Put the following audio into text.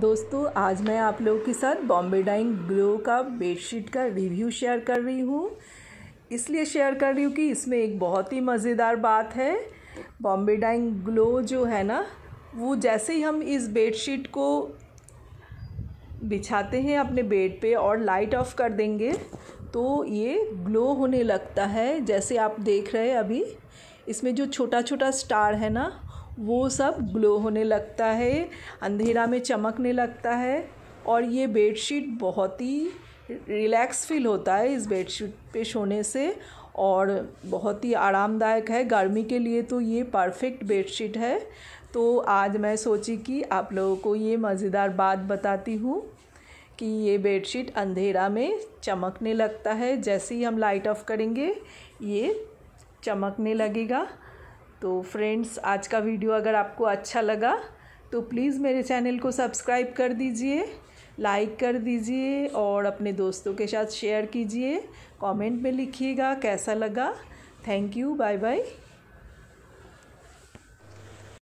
दोस्तों आज मैं आप लोगों के साथ बॉम्बे डाइंग ग्लो का बेडशीट का रिव्यू शेयर कर रही हूँ इसलिए शेयर कर रही हूँ कि इसमें एक बहुत ही मज़ेदार बात है बॉम्बे डाइंग ग्लो जो है ना वो जैसे ही हम इस बेडशीट को बिछाते हैं अपने बेड पे और लाइट ऑफ कर देंगे तो ये ग्लो होने लगता है जैसे आप देख रहे हैं अभी इसमें जो छोटा छोटा स्टार है ना वो सब ग्लो होने लगता है अंधेरा में चमकने लगता है और ये बेडशीट बहुत ही रिलैक्स फील होता है इस बेडशीट पे सोने से और बहुत ही आरामदायक है गर्मी के लिए तो ये परफेक्ट बेडशीट है तो आज मैं सोची कि आप लोगों को ये मज़ेदार बात बताती हूँ कि ये बेडशीट अंधेरा में चमकने लगता है जैसे ही हम लाइट ऑफ करेंगे ये चमकने लगेगा तो फ्रेंड्स आज का वीडियो अगर आपको अच्छा लगा तो प्लीज़ मेरे चैनल को सब्सक्राइब कर दीजिए लाइक कर दीजिए और अपने दोस्तों के साथ शेयर कीजिए कमेंट में लिखिएगा कैसा लगा थैंक यू बाय बाय